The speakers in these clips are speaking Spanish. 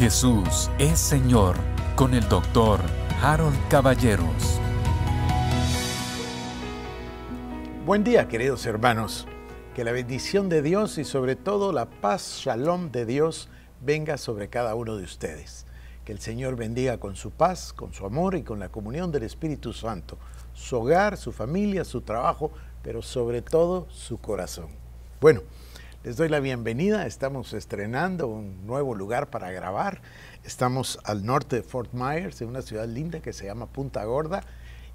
Jesús es Señor con el doctor Harold Caballeros. Buen día queridos hermanos. Que la bendición de Dios y sobre todo la paz shalom de Dios venga sobre cada uno de ustedes. Que el Señor bendiga con su paz, con su amor y con la comunión del Espíritu Santo, su hogar, su familia, su trabajo, pero sobre todo su corazón. Bueno, les doy la bienvenida. Estamos estrenando un nuevo lugar para grabar. Estamos al norte de Fort Myers, en una ciudad linda que se llama Punta Gorda.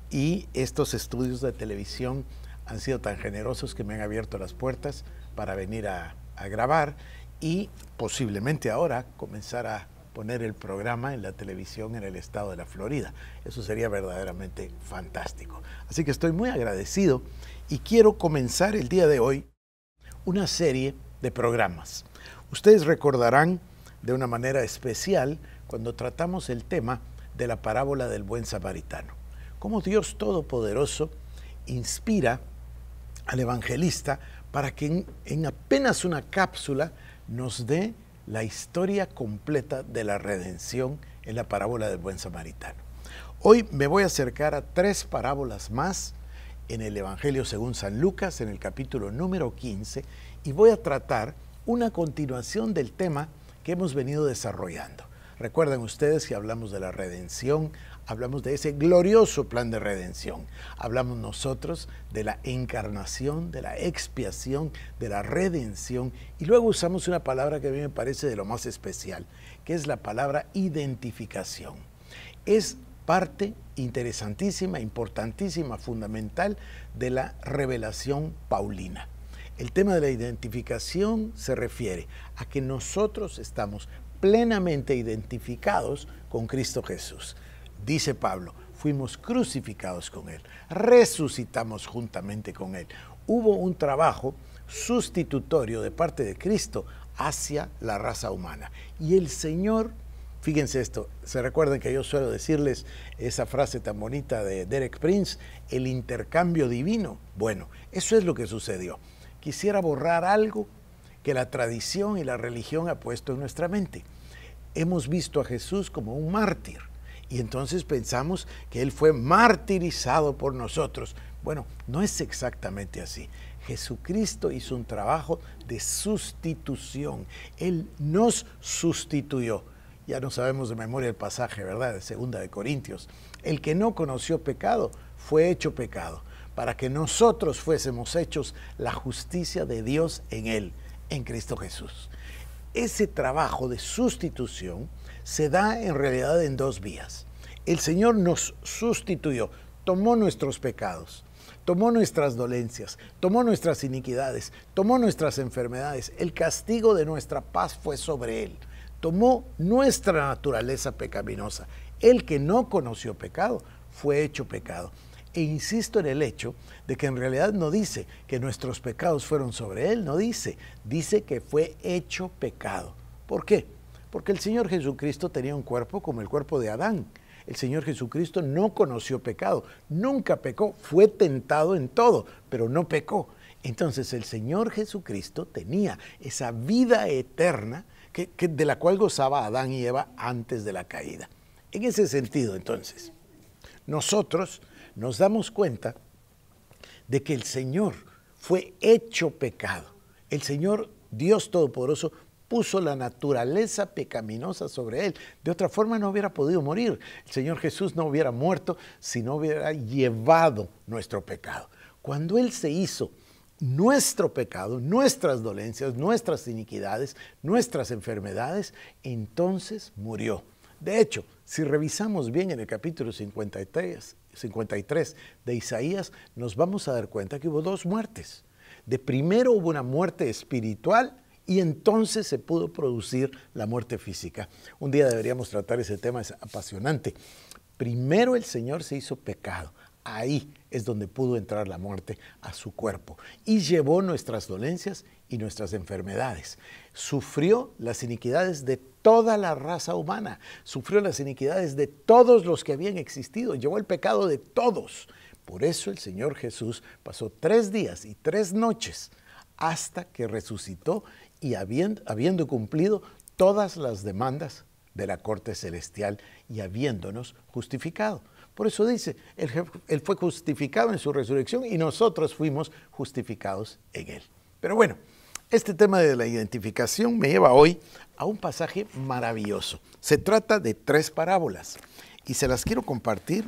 Y estos estudios de televisión han sido tan generosos que me han abierto las puertas para venir a, grabar y posiblemente ahora comenzar a poner el programa en la televisión en el estado de la Florida. Eso sería verdaderamente fantástico. Así que estoy muy agradecido y quiero comenzar el día de hoy una serie de programas. Ustedes recordarán de una manera especial cuando tratamos el tema de la parábola del buen samaritano, cómo Dios Todopoderoso inspira al evangelista para que en, apenas una cápsula nos dé la historia completa de la redención en la parábola del buen samaritano. Hoy me voy a acercar a tres parábolas más en el Evangelio según San Lucas, en el capítulo número 15, y voy a tratar una continuación del tema que hemos venido desarrollando. Recuerden ustedes que hablamos de la redención, hablamos de ese glorioso plan de redención, hablamos nosotros de la encarnación, de la expiación, de la redención, y luego usamos una palabra que a mí me parece de lo más especial, que es la palabra identificación. Es parte interesantísima, importantísima, fundamental de la revelación paulina. El tema de la identificación se refiere a que nosotros estamos plenamente identificados con Cristo Jesús. Dice Pablo, fuimos crucificados con Él, resucitamos juntamente con Él. Hubo un trabajo sustitutorio de parte de Cristo hacia la raza humana. Y el Señor Fíjense esto, se recuerdan que yo suelo decirles esa frase tan bonita de Derek Prince, el intercambio divino. Bueno, eso es lo que sucedió. Quisiera borrar algo que la tradición y la religión ha puesto en nuestra mente. Hemos visto a Jesús como un mártir y entonces pensamos que Él fue martirizado por nosotros. Bueno, no es exactamente así. Jesucristo hizo un trabajo de sustitución. Él nos sustituyó ya no sabemos de memoria el pasaje, ¿verdad? De segunda de Corintios. El que no conoció pecado fue hecho pecado, para que nosotros fuésemos hechos la justicia de Dios en él, en Cristo Jesús. Ese trabajo de sustitución se da en realidad en dos vías. El Señor nos sustituyó, tomó nuestros pecados, tomó nuestras dolencias, tomó nuestras iniquidades, tomó nuestras enfermedades. El castigo de nuestra paz fue sobre Él tomó nuestra naturaleza pecaminosa. El que no conoció pecado fue hecho pecado. E insisto en el hecho de que en realidad no dice que nuestros pecados fueron sobre él, no dice, dice que fue hecho pecado. ¿Por qué? Porque el Señor Jesucristo tenía un cuerpo como el cuerpo de Adán. El Señor Jesucristo no conoció pecado, nunca pecó, fue tentado en todo, pero no pecó. Entonces el Señor Jesucristo tenía esa vida eterna de la cual gozaba Adán y Eva antes de la caída. En ese sentido, entonces, nosotros nos damos cuenta de que el Señor fue hecho pecado. El Señor, Dios Todopoderoso, puso la naturaleza pecaminosa sobre él. De otra forma no hubiera podido morir. El Señor Jesús no hubiera muerto si no hubiera llevado nuestro pecado. Cuando Él se hizo nuestro pecado, nuestras dolencias, nuestras iniquidades, nuestras enfermedades, entonces murió. De hecho, si revisamos bien en el capítulo 53, 53 de Isaías, nos vamos a dar cuenta que hubo dos muertes. De primero hubo una muerte espiritual y entonces se pudo producir la muerte física. Un día deberíamos tratar ese tema, es apasionante. Primero el Señor se hizo pecado ahí es donde pudo entrar la muerte a su cuerpo y llevó nuestras dolencias y nuestras enfermedades. Sufrió las iniquidades de toda la raza humana, sufrió las iniquidades de todos los que habían existido, llevó el pecado de todos. Por eso el Señor Jesús pasó tres días y tres noches hasta que resucitó y habiendo, cumplido todas las demandas de la corte celestial y habiéndonos justificado. Por eso dice, él, fue justificado en su resurrección y nosotros fuimos justificados en él. Pero bueno, este tema de la identificación me lleva hoy a un pasaje maravilloso. Se trata de tres parábolas y se las quiero compartir.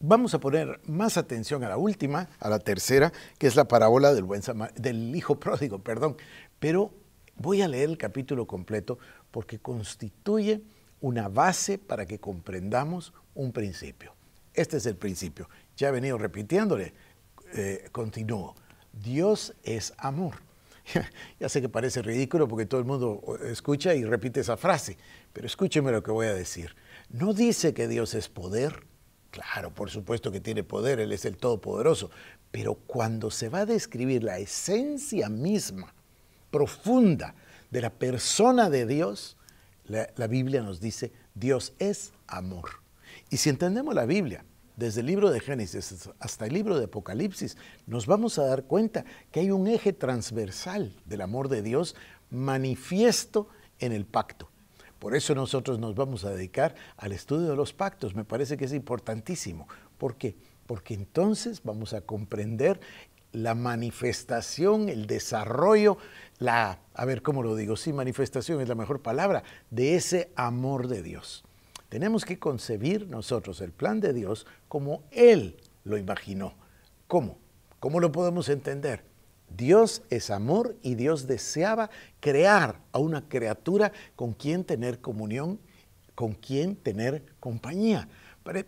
Vamos a poner más atención a la última, a la tercera, que es la parábola del, buen del hijo pródigo, perdón. Pero voy a leer el capítulo completo porque constituye una base para que comprendamos un principio. Este es el principio. Ya he venido repitiéndole, eh, continúo. Dios es amor. ya sé que parece ridículo porque todo el mundo eh, escucha y repite esa frase, pero escúcheme lo que voy a decir. No dice que Dios es poder. Claro, por supuesto que tiene poder, Él es el Todopoderoso. Pero cuando se va a describir la esencia misma, profunda, de la persona de Dios, la, Biblia nos dice, Dios es amor. Y si entendemos la Biblia, desde el libro de Génesis hasta el libro de Apocalipsis, nos vamos a dar cuenta que hay un eje transversal del amor de Dios manifiesto en el pacto. Por eso nosotros nos vamos a dedicar al estudio de los pactos. Me parece que es importantísimo. ¿Por qué? Porque entonces vamos a comprender la manifestación, el desarrollo, la, a ver cómo lo digo, sí, manifestación es la mejor palabra, de ese amor de Dios. Tenemos que concebir nosotros el plan de Dios como Él lo imaginó. ¿Cómo? ¿Cómo lo podemos entender? Dios es amor y Dios deseaba crear a una criatura con quien tener comunión, con quien tener compañía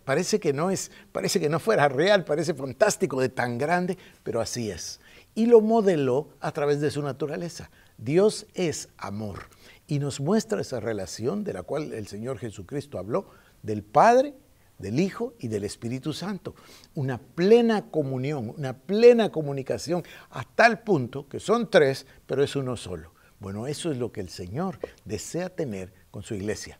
parece que no parece que no fuera real, parece fantástico de tan grande, pero así es. Y lo modeló a través de su naturaleza. Dios es amor y nos muestra esa relación de la cual el Señor Jesucristo habló del Padre, del Hijo y del Espíritu Santo. Una plena comunión, una plena comunicación a tal punto que son tres, pero es uno solo. Bueno, eso es lo que el Señor desea tener con su iglesia.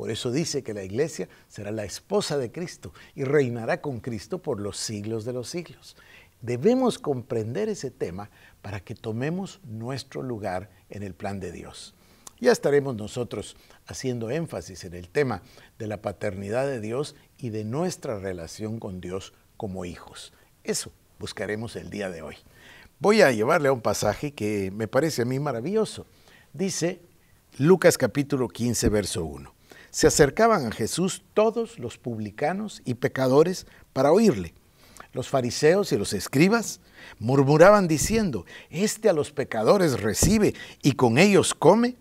Por eso dice que la iglesia será la esposa de Cristo y reinará con Cristo por los siglos de los siglos. Debemos comprender ese tema para que tomemos nuestro lugar en el plan de Dios. Ya estaremos nosotros haciendo énfasis en el tema de la paternidad de Dios y de nuestra relación con Dios como hijos. Eso buscaremos el día de hoy. Voy a llevarle a un pasaje que me parece a mí maravilloso. Dice Lucas capítulo 15, verso 1 se acercaban a Jesús todos los publicanos y pecadores para oírle. Los fariseos y los escribas murmuraban diciendo, este a los pecadores recibe y con ellos come.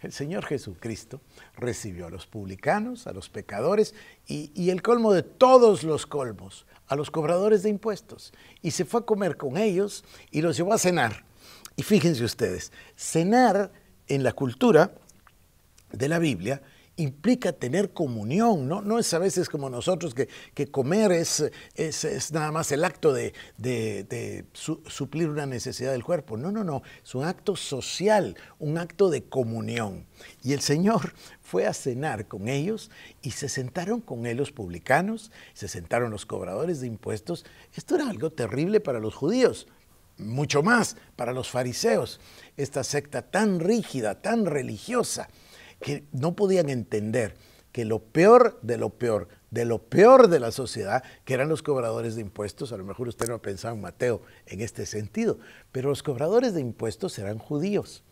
El Señor Jesucristo recibió a los publicanos, a los pecadores y, y, el colmo de todos los colmos, a los cobradores de impuestos. Y se fue a comer con ellos y los llevó a cenar. Y fíjense ustedes, cenar en la cultura de la Biblia implica tener comunión, ¿no? es a veces como nosotros que, comer es, nada más el acto de, suplir una necesidad del cuerpo. No, no, no. Es un acto social, un acto de comunión. Y el Señor fue a cenar con ellos y se sentaron con él los publicanos, se sentaron los cobradores de impuestos. Esto era algo terrible para los judíos mucho más para los fariseos, esta secta tan rígida, tan religiosa, que no podían entender que lo peor de lo peor, de lo peor de la sociedad, que eran los cobradores de impuestos, a lo mejor usted no ha pensado Mateo en este sentido, pero los cobradores de impuestos eran judíos.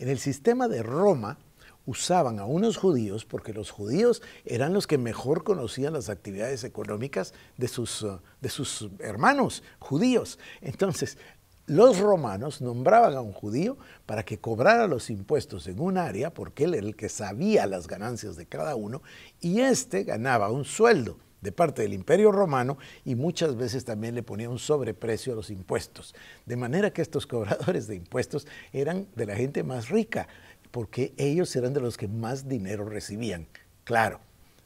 En el sistema de Roma, usaban a unos judíos, porque los judíos eran los que mejor conocían las actividades económicas de sus, de sus hermanos judíos. Entonces, los romanos nombraban a un judío para que cobrara los impuestos en un área, porque él era el que sabía las ganancias de cada uno, y éste ganaba un sueldo de parte del imperio romano y muchas veces también le ponía un sobreprecio a los impuestos. De manera que estos cobradores de impuestos eran de la gente más rica, porque ellos eran de los que más dinero recibían. Claro,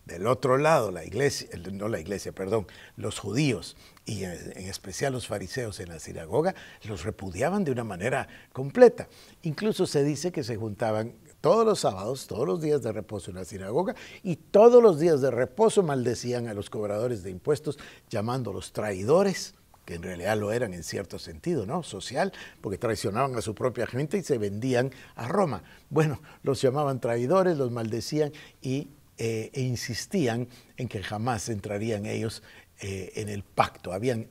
del otro lado, la iglesia, no la iglesia, perdón, los judíos y en especial los fariseos en la sinagoga los repudiaban de una manera completa. Incluso se dice que se juntaban todos los sábados, todos los días de reposo en la sinagoga y todos los días de reposo maldecían a los cobradores de impuestos llamándolos traidores que en realidad lo eran en cierto sentido, ¿no? Social, porque traicionaban a su propia gente y se vendían a Roma. Bueno, los llamaban traidores, los maldecían y eh, e insistían en que jamás entrarían ellos eh, en el pacto. Habían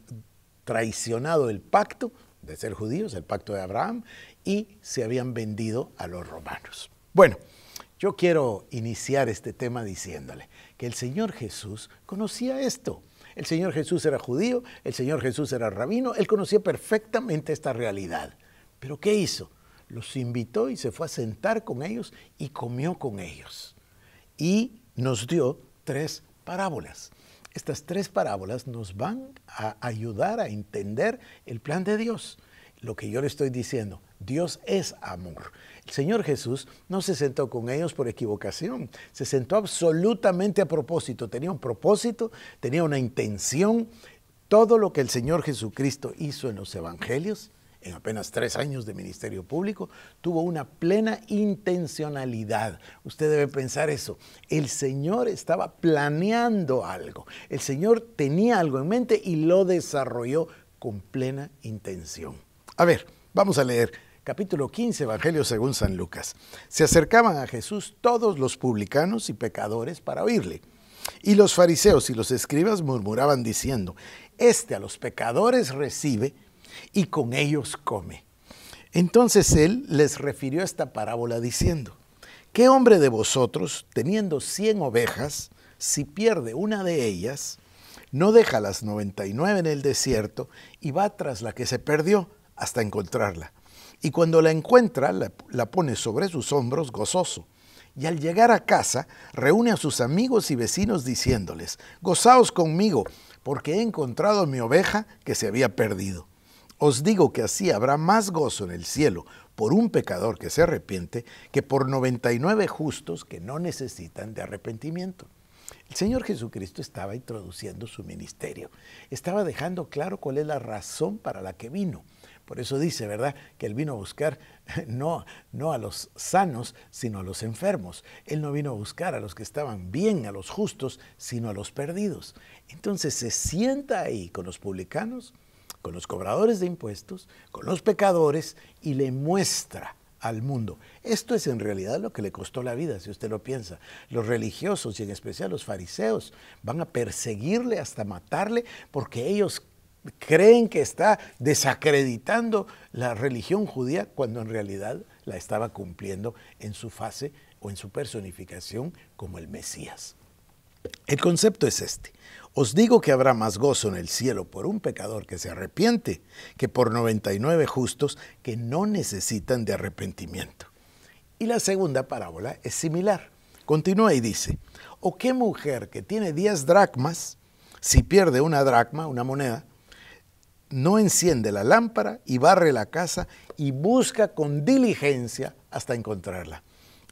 traicionado el pacto de ser judíos, el pacto de Abraham, y se habían vendido a los romanos. Bueno, yo quiero iniciar este tema diciéndole que el Señor Jesús conocía esto. El Señor Jesús era judío, el Señor Jesús era rabino, él conocía perfectamente esta realidad. Pero ¿qué hizo? Los invitó y se fue a sentar con ellos y comió con ellos y nos dio tres parábolas. Estas tres parábolas nos van a ayudar a entender el plan de Dios. Lo que yo le estoy diciendo, Dios es amor. El Señor Jesús no se sentó con ellos por equivocación, se sentó absolutamente a propósito, tenía un propósito, tenía una intención. Todo lo que el Señor Jesucristo hizo en los evangelios en apenas tres años de Ministerio Público, tuvo una plena intencionalidad. Usted debe pensar eso. El Señor estaba planeando algo. El Señor tenía algo en mente y lo desarrolló con plena intención. A ver, vamos a leer capítulo 15, Evangelio según San Lucas. Se acercaban a Jesús todos los publicanos y pecadores para oírle. Y los fariseos y los escribas murmuraban diciendo, Este a los pecadores recibe y con ellos come. Entonces él les refirió esta parábola diciendo, ¿qué hombre de vosotros, teniendo cien ovejas, si pierde una de ellas, no deja las 99 en el desierto y va tras la que se perdió hasta encontrarla? Y cuando la encuentra, la pone sobre sus hombros gozoso y al llegar a casa reúne a sus amigos y vecinos diciéndoles, gozaos conmigo, porque he encontrado mi oveja que se había perdido. Os digo que así habrá más gozo en el cielo por un pecador que se arrepiente que por 99 justos que no necesitan de arrepentimiento. El Señor Jesucristo estaba introduciendo su ministerio, estaba dejando claro cuál es la razón para la que vino. Por eso dice, ¿verdad?, que Él vino a buscar no, no a los sanos, sino a los enfermos. Él no vino a buscar a los que estaban bien, a los justos, sino a los perdidos. Entonces se sienta ahí con los publicanos, con los cobradores de impuestos, con los pecadores y le muestra al mundo. Esto es en realidad lo que le costó la vida, si usted lo piensa. Los religiosos y en especial los fariseos van a perseguirle hasta matarle porque ellos creen que está desacreditando la religión judía cuando en realidad la estaba cumpliendo en su fase o en su personificación como el Mesías. El concepto es este. Os digo que habrá más gozo en el cielo por un pecador que se arrepiente que por 99 justos que no necesitan de arrepentimiento. Y la segunda parábola es similar. Continúa y dice, ¿o qué mujer que tiene 10 dracmas, si pierde una dracma, una moneda, no enciende la lámpara y barre la casa y busca con diligencia hasta encontrarla?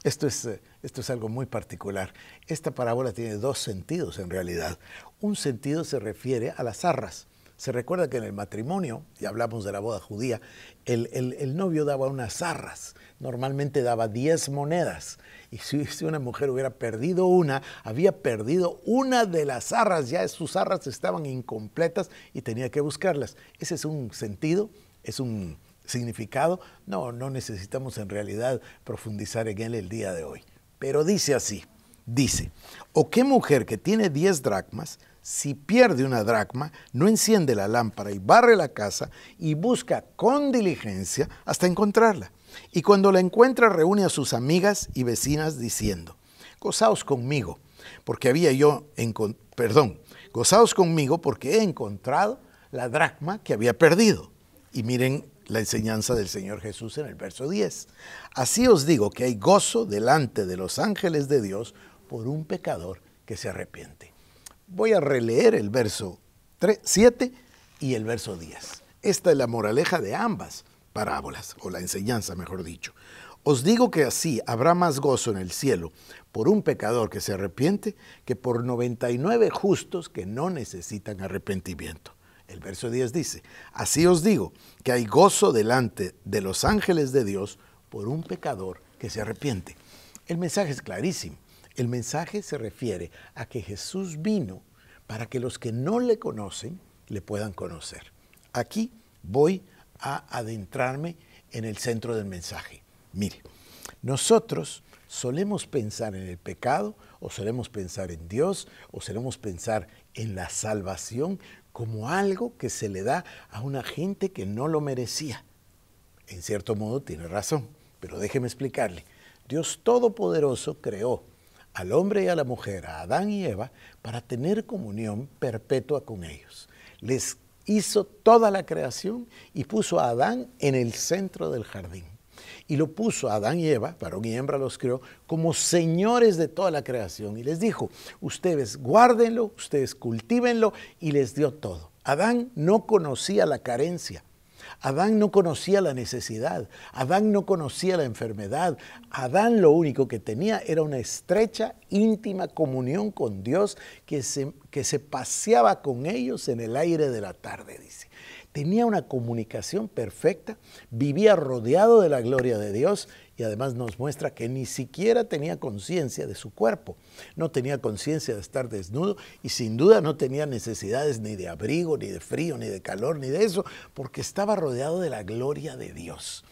Esto es, eh, esto es algo muy particular. Esta parábola tiene dos sentidos en realidad. Un sentido se refiere a las arras. Se recuerda que en el matrimonio, y hablamos de la boda judía, el, novio daba unas arras, normalmente daba 10 monedas. Y si, una mujer hubiera perdido una, había perdido una de las arras, ya sus arras estaban incompletas y tenía que buscarlas. Ese es un sentido, es un, significado, no, no necesitamos en realidad profundizar en él el día de hoy. Pero dice así, dice, o qué mujer que tiene 10 dracmas, si pierde una dracma, no enciende la lámpara y barre la casa y busca con diligencia hasta encontrarla. Y cuando la encuentra reúne a sus amigas y vecinas diciendo, gozaos conmigo, porque había yo, perdón, gozaos conmigo porque he encontrado la dracma que había perdido. Y miren la enseñanza del Señor Jesús en el verso 10. Así os digo que hay gozo delante de los ángeles de Dios por un pecador que se arrepiente. Voy a releer el verso 7 y el verso 10. Esta es la moraleja de ambas parábolas, o la enseñanza, mejor dicho. Os digo que así habrá más gozo en el cielo por un pecador que se arrepiente que por 99 justos que no necesitan arrepentimiento. El verso 10 dice, así os digo que hay gozo delante de los ángeles de Dios por un pecador que se arrepiente. El mensaje es clarísimo. El mensaje se refiere a que Jesús vino para que los que no le conocen le puedan conocer. Aquí voy a adentrarme en el centro del mensaje. Mire, nosotros solemos pensar en el pecado, o solemos pensar en Dios, o solemos pensar en la salvación como algo que se le da a una gente que no lo merecía. En cierto modo tiene razón, pero déjeme explicarle. Dios Todopoderoso creó al hombre y a la mujer, a Adán y Eva, para tener comunión perpetua con ellos. Les hizo toda la creación y puso a Adán en el centro del jardín y lo puso a Adán y Eva, varón y hembra los creó, como señores de toda la creación. Y les dijo, ustedes guárdenlo, ustedes cultívenlo, y les dio todo. Adán no conocía la carencia. Adán no conocía la necesidad, Adán no conocía la enfermedad, Adán lo único que tenía era una estrecha, íntima comunión con Dios que se que se paseaba con ellos en el aire de la tarde, dice. Tenía una comunicación perfecta, vivía rodeado de la gloria de Dios y además nos muestra que ni siquiera tenía conciencia de su cuerpo, no tenía conciencia de estar desnudo y sin duda no tenía necesidades ni de abrigo, ni de frío, ni de calor, ni de eso, porque estaba rodeado de la gloria de Dios.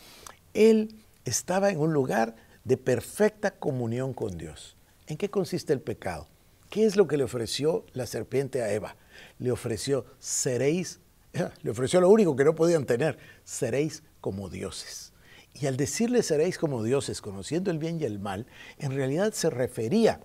Él estaba en un lugar de perfecta comunión con Dios. ¿En qué consiste el pecado? ¿Qué es lo que le ofreció la serpiente a Eva? Le ofreció, seréis, eh, le ofreció lo único que no podían tener, seréis como dioses. Y al decirle seréis como dioses, conociendo el bien y el mal, en realidad se refería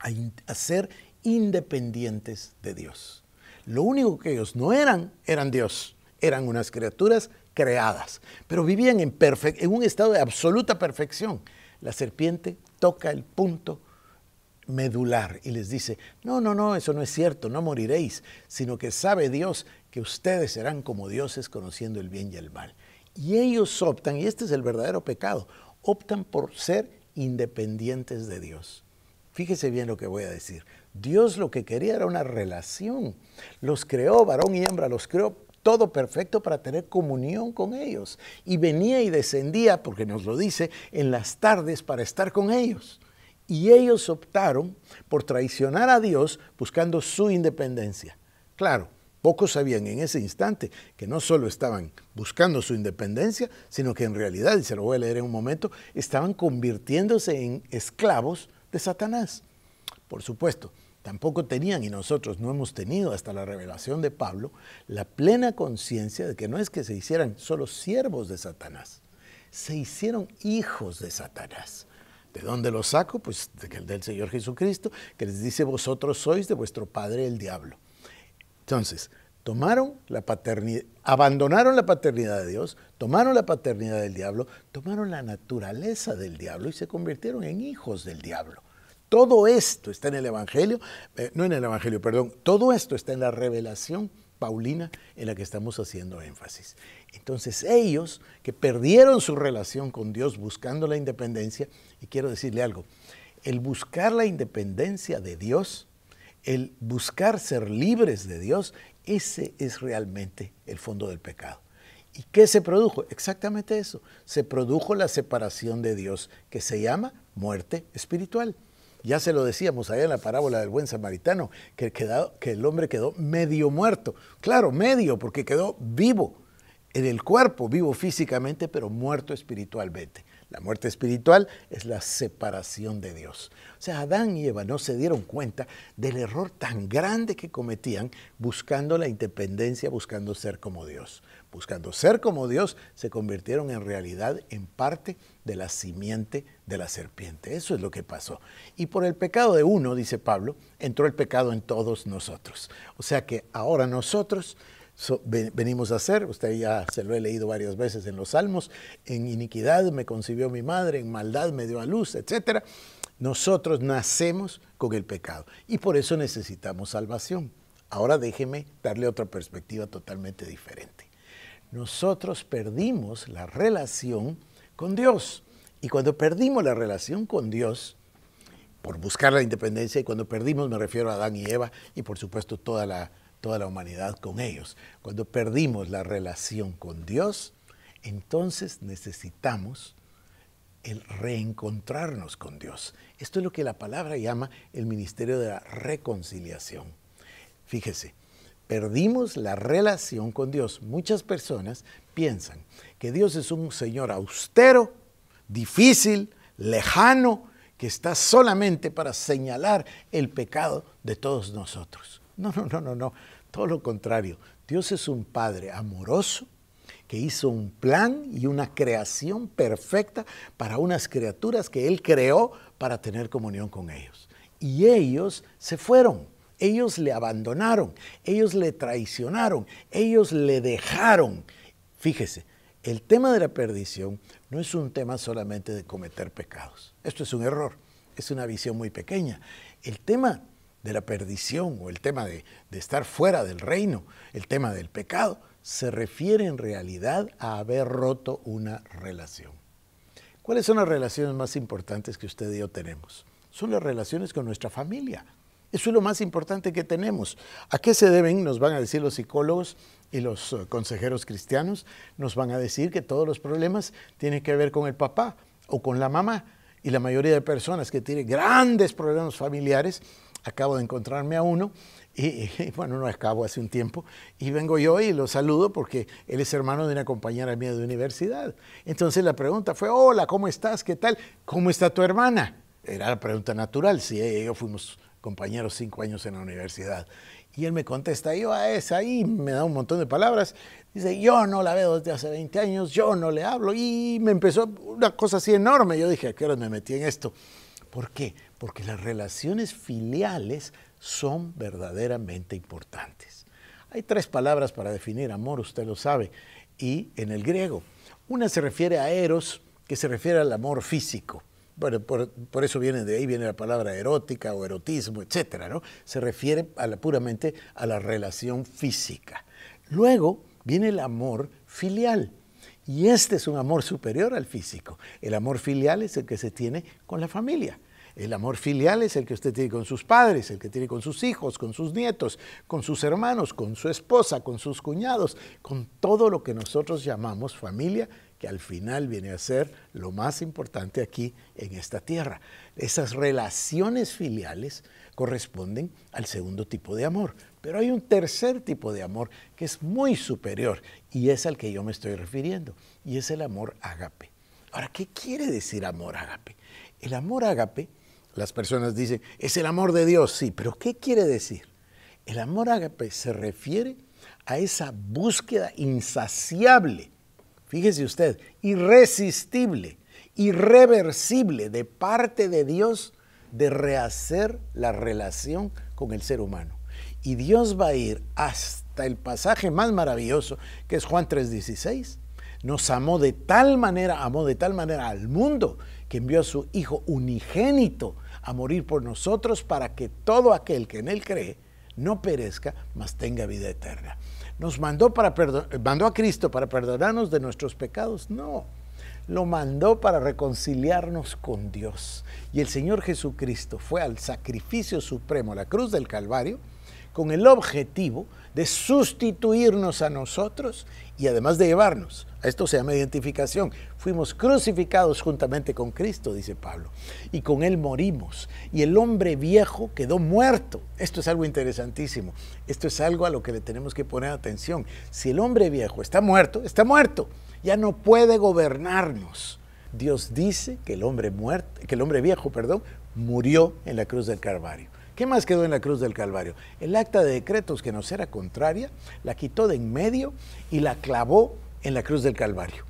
a, ser independientes de Dios. Lo único que ellos no eran, eran Dios. Eran unas criaturas creadas, pero vivían en, en un estado de absoluta perfección. La serpiente toca el punto medular y les dice, no, no, no, eso no es cierto, no moriréis, sino que sabe Dios que ustedes serán como dioses conociendo el bien y el mal. Y ellos optan, y este es el verdadero pecado, optan por ser independientes de Dios. Fíjese bien lo que voy a decir. Dios lo que quería era una relación. Los creó, varón y hembra, los creó todo perfecto para tener comunión con ellos. Y venía y descendía, porque nos lo dice, en las tardes para estar con ellos. Y ellos optaron por traicionar a Dios buscando su independencia. Claro, pocos sabían en ese instante que no solo estaban buscando su independencia, sino que en realidad, y se lo voy a leer en un momento, estaban convirtiéndose en esclavos de Satanás. Por supuesto, tampoco tenían, y nosotros no hemos tenido hasta la revelación de Pablo, la plena conciencia de que no es que se hicieran solo siervos de Satanás, se hicieron hijos de Satanás. ¿De dónde lo saco? Pues del, del Señor Jesucristo, que les dice, vosotros sois de vuestro padre el diablo. Entonces, tomaron la paternidad, abandonaron la paternidad de Dios, tomaron la paternidad del diablo, tomaron la naturaleza del diablo y se convirtieron en hijos del diablo. Todo esto está en el Evangelio, eh, no en el Evangelio, perdón, todo esto está en la revelación Paulina en la que estamos haciendo énfasis. Entonces ellos que perdieron su relación con Dios buscando la independencia, y quiero decirle algo, el buscar la independencia de Dios, el buscar ser libres de Dios, ese es realmente el fondo del pecado. ¿Y qué se produjo? Exactamente eso. Se produjo la separación de Dios, que se llama muerte espiritual. Ya se lo decíamos allá en la parábola del buen samaritano, que, el hombre quedó medio muerto. Claro, medio, porque quedó vivo en el cuerpo, vivo físicamente, pero muerto espiritualmente. La muerte espiritual es la separación de Dios. O sea, Adán y Eva no se dieron cuenta del error tan grande que cometían buscando la independencia, buscando ser como Dios buscando ser como Dios, se convirtieron en realidad en parte de la simiente de la serpiente. Eso es lo que pasó. Y por el pecado de uno, dice Pablo, entró el pecado en todos nosotros. O sea que ahora nosotros venimos a ser, Usted ya se lo he leído varias veces en los Salmos. En iniquidad me concibió mi madre, en maldad me dio a luz, etc. Nosotros nacemos con el pecado y por eso necesitamos salvación. Ahora déjeme darle otra perspectiva totalmente diferente nosotros perdimos la relación con Dios. Y cuando perdimos la relación con Dios, por buscar la independencia, y cuando perdimos me refiero a Adán y Eva, y por supuesto toda la, toda la humanidad con ellos, cuando perdimos la relación con Dios, entonces necesitamos el reencontrarnos con Dios. Esto es lo que la palabra llama el ministerio de la reconciliación. Fíjese, perdimos la relación con Dios. Muchas personas piensan que Dios es un Señor austero, difícil, lejano, que está solamente para señalar el pecado de todos nosotros. No, no, no, no, no. Todo lo contrario. Dios es un Padre amoroso que hizo un plan y una creación perfecta para unas criaturas que Él creó para tener comunión con ellos. Y ellos se fueron ellos le abandonaron, ellos le traicionaron, ellos le dejaron. Fíjese, el tema de la perdición no es un tema solamente de cometer pecados. Esto es un error, es una visión muy pequeña. El tema de la perdición o el tema de, estar fuera del reino, el tema del pecado, se refiere en realidad a haber roto una relación. ¿Cuáles son las relaciones más importantes que usted y yo tenemos? Son las relaciones con nuestra familia, eso es lo más importante que tenemos. ¿A qué se deben? Nos van a decir los psicólogos y los eh, consejeros cristianos, nos van a decir que todos los problemas tienen que ver con el papá o con la mamá. Y la mayoría de personas que tienen grandes problemas familiares, acabo de encontrarme a uno, y, bueno, no acabo hace un tiempo, y vengo yo y lo saludo porque él es hermano de una compañera mía de universidad. Entonces la pregunta fue, hola, ¿cómo estás? ¿Qué tal? ¿Cómo está tu hermana? Era la pregunta natural, si eh, yo fuimos compañeros cinco años en la universidad. Y él me contesta, yo a esa ahí, me da un montón de palabras, dice, yo no la veo desde hace 20 años, yo no le hablo, y me empezó una cosa así enorme. Yo dije, ¿a qué hora me metí en esto? ¿Por qué? Porque las relaciones filiales son verdaderamente importantes. Hay tres palabras para definir amor, usted lo sabe, y en el griego. Una se refiere a eros, que se refiere al amor físico bueno, por, eso viene de ahí viene la palabra erótica o erotismo, etcétera, ¿no? Se refiere puramente a la relación física. Luego viene el amor filial. Y este es un amor superior al físico. El amor filial es el que se tiene con la familia. El amor filial es el que usted tiene con sus padres, el que tiene con sus hijos, con sus nietos, con sus hermanos, con su esposa, con sus cuñados, con todo lo que nosotros llamamos familia que al final viene a ser lo más importante aquí en esta tierra. Esas relaciones filiales corresponden al segundo tipo de amor, pero hay un tercer tipo de amor que es muy superior y es al que yo me estoy refiriendo, y es el amor agape. Ahora, ¿qué quiere decir amor agape? El amor agape, las personas dicen, es el amor de Dios, sí, pero ¿qué quiere decir? El amor agape se refiere a esa búsqueda insaciable fíjese usted, irresistible, irreversible de parte de Dios de rehacer la relación con el ser humano. Y Dios va a ir hasta el pasaje más maravilloso, que es Juan 3:16. Nos amó de tal manera, amó de tal manera al mundo, que envió a su Hijo unigénito a morir por nosotros para que todo aquel que en Él cree no perezca, mas tenga vida eterna. ¿Nos mandó, para mandó a Cristo para perdonarnos de nuestros pecados? No, lo mandó para reconciliarnos con Dios. Y el Señor Jesucristo fue al sacrificio supremo, la cruz del Calvario, con el objetivo de sustituirnos a nosotros y además de llevarnos. a Esto se llama identificación. Fuimos crucificados juntamente con Cristo, dice Pablo, y con Él morimos. Y el hombre viejo quedó muerto. Esto es algo interesantísimo. Esto es algo a lo que le tenemos que poner atención. Si el hombre viejo está muerto, está muerto. Ya no puede gobernarnos. Dios dice que el hombre muerto, que el hombre viejo, perdón, murió en la cruz del Calvario. ¿Qué más quedó en la cruz del Calvario? El acta de decretos que nos era contraria, la quitó de en medio y la clavó en la cruz del Calvario.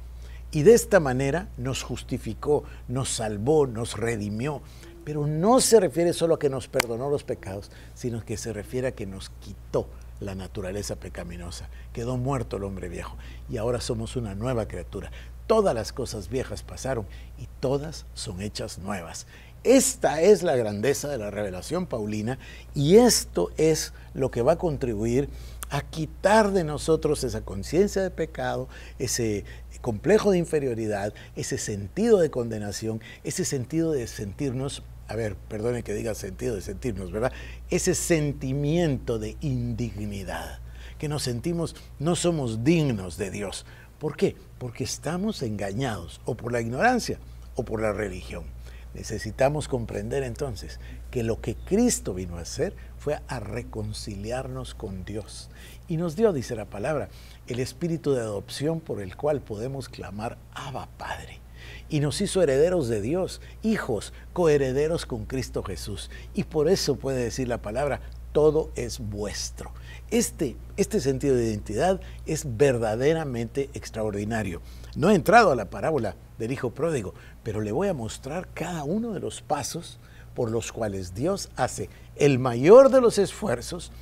Y de esta manera nos justificó, nos salvó, nos redimió. Pero no se refiere solo a que nos perdonó los pecados, sino que se refiere a que nos quitó la naturaleza pecaminosa. Quedó muerto el hombre viejo y ahora somos una nueva criatura. Todas las cosas viejas pasaron y todas son hechas nuevas. Esta es la grandeza de la revelación paulina y esto es lo que va a contribuir a quitar de nosotros esa conciencia de pecado, ese complejo de inferioridad, ese sentido de condenación, ese sentido de sentirnos, a ver, perdone que diga sentido de sentirnos, ¿verdad? Ese sentimiento de indignidad, que nos sentimos, no somos dignos de Dios. ¿Por qué? Porque estamos engañados o por la ignorancia o por la religión. Necesitamos comprender entonces que lo que Cristo vino a hacer fue a reconciliarnos con Dios. Y nos dio, dice la palabra, el espíritu de adopción por el cual podemos clamar Abba Padre. Y nos hizo herederos de Dios, hijos, coherederos con Cristo Jesús. Y por eso puede decir la palabra, todo es vuestro. Este, este sentido de identidad es verdaderamente extraordinario. No he entrado a la parábola del hijo pródigo, pero le voy a mostrar cada uno de los pasos por los cuales Dios hace el mayor de los esfuerzos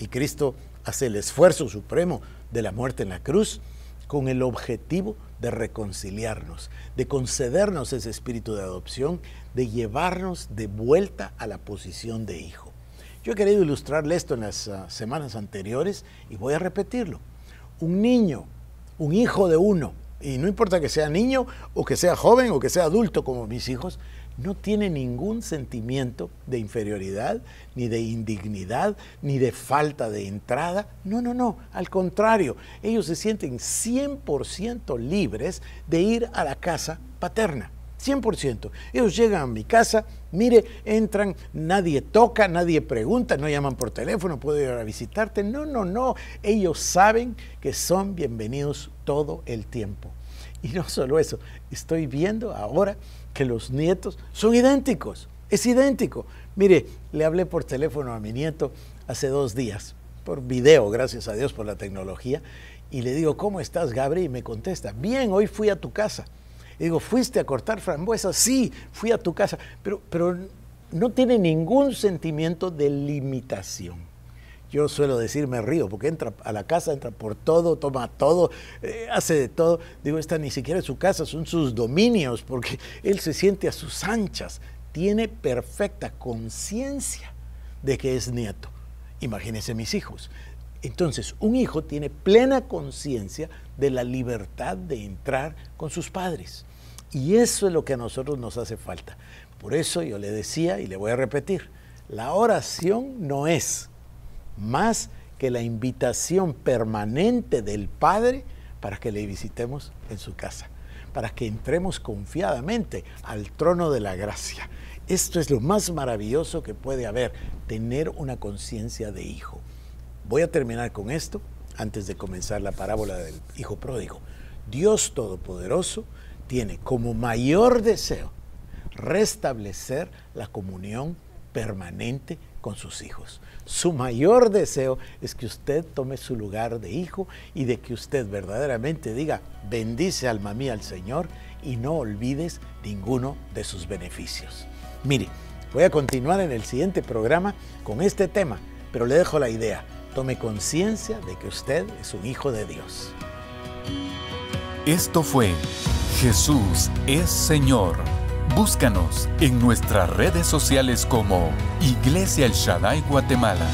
y Cristo hace el esfuerzo supremo de la muerte en la cruz con el objetivo de reconciliarnos, de concedernos ese espíritu de adopción, de llevarnos de vuelta a la posición de hijo. Yo he querido ilustrarle esto en las ah, semanas anteriores y voy a repetirlo. Un niño, un hijo de uno, y no importa que sea niño o que sea joven o que sea adulto como mis hijos, no tiene ningún sentimiento de inferioridad, ni de indignidad, ni de falta de entrada. No, no, no. Al contrario, ellos se sienten 100% libres de ir a la casa paterna. 100%. Ellos llegan a mi casa, mire, entran, nadie toca, nadie pregunta, no llaman por teléfono, puedo ir a visitarte. No, no, no. Ellos saben que son bienvenidos todo el tiempo. Y no solo eso, estoy viendo ahora que los nietos son idénticos, es idéntico. Mire, le hablé por teléfono a mi nieto hace dos días, por video, gracias a Dios por la tecnología, y le digo, ¿cómo estás, Gabriel? Y me contesta, bien, hoy fui a tu casa digo, ¿fuiste a cortar frambuesas? Sí, fui a tu casa. Pero, pero no tiene ningún sentimiento de limitación. Yo suelo decir, me río, porque entra a la casa, entra por todo, toma todo, eh, hace de todo. Digo, esta ni siquiera es su casa, son sus dominios, porque él se siente a sus anchas. Tiene perfecta conciencia de que es nieto. Imagínense mis hijos. Entonces, un hijo tiene plena conciencia de la libertad de entrar con sus padres. Y eso es lo que a nosotros nos hace falta. Por eso yo le decía y le voy a repetir, la oración no es más que la invitación permanente del Padre para que le visitemos en su casa, para que entremos confiadamente al trono de la gracia. Esto es lo más maravilloso que puede haber, tener una conciencia de hijo. Voy a terminar con esto antes de comenzar la parábola del Hijo Pródigo. Dios Todopoderoso tiene como mayor deseo restablecer la comunión permanente con sus hijos. Su mayor deseo es que usted tome su lugar de hijo y de que usted verdaderamente diga, bendice alma mía al Señor y no olvides ninguno de sus beneficios. Mire, voy a continuar en el siguiente programa con este tema, pero le dejo la idea tome conciencia de que usted es un hijo de Dios. Esto fue Jesús es Señor. Búscanos en nuestras redes sociales como Iglesia El Shaddai Guatemala.